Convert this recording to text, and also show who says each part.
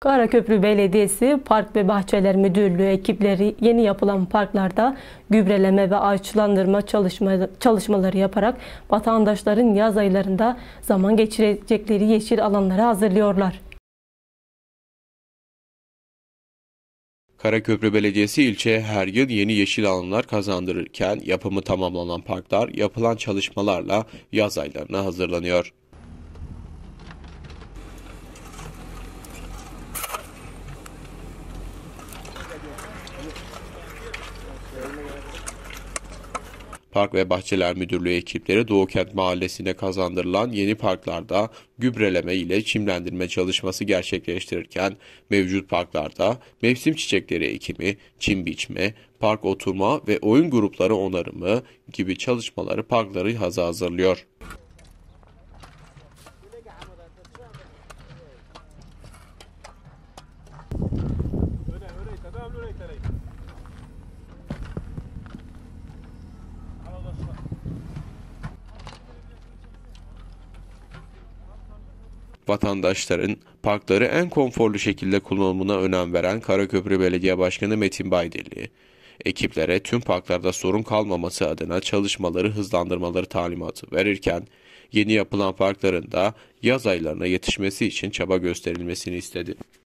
Speaker 1: Karaköprü Belediyesi Park ve Bahçeler Müdürlüğü ekipleri yeni yapılan parklarda gübreleme ve ağaçlandırma çalışmaları yaparak vatandaşların yaz aylarında zaman geçirecekleri yeşil alanları hazırlıyorlar.
Speaker 2: Karaköprü Belediyesi ilçe her yıl yeni yeşil alanlar kazandırırken yapımı tamamlanan parklar yapılan çalışmalarla yaz aylarına hazırlanıyor. Park ve Bahçeler Müdürlüğü ekipleri Doğukent Mahallesi'ne kazandırılan yeni parklarda gübreleme ile çimlendirme çalışması gerçekleştirirken mevcut parklarda mevsim çiçekleri ekimi, çim biçme, park oturma ve oyun grupları onarımı gibi çalışmaları parkları haza hazırlıyor. vatandaşların parkları en konforlu şekilde kullanımına önem veren Karaköprü Belediye Başkanı Metin Baydirli, ekiplere tüm parklarda sorun kalmaması adına çalışmaları hızlandırmaları talimatı verirken, yeni yapılan parkların da yaz aylarına yetişmesi için çaba gösterilmesini istedi.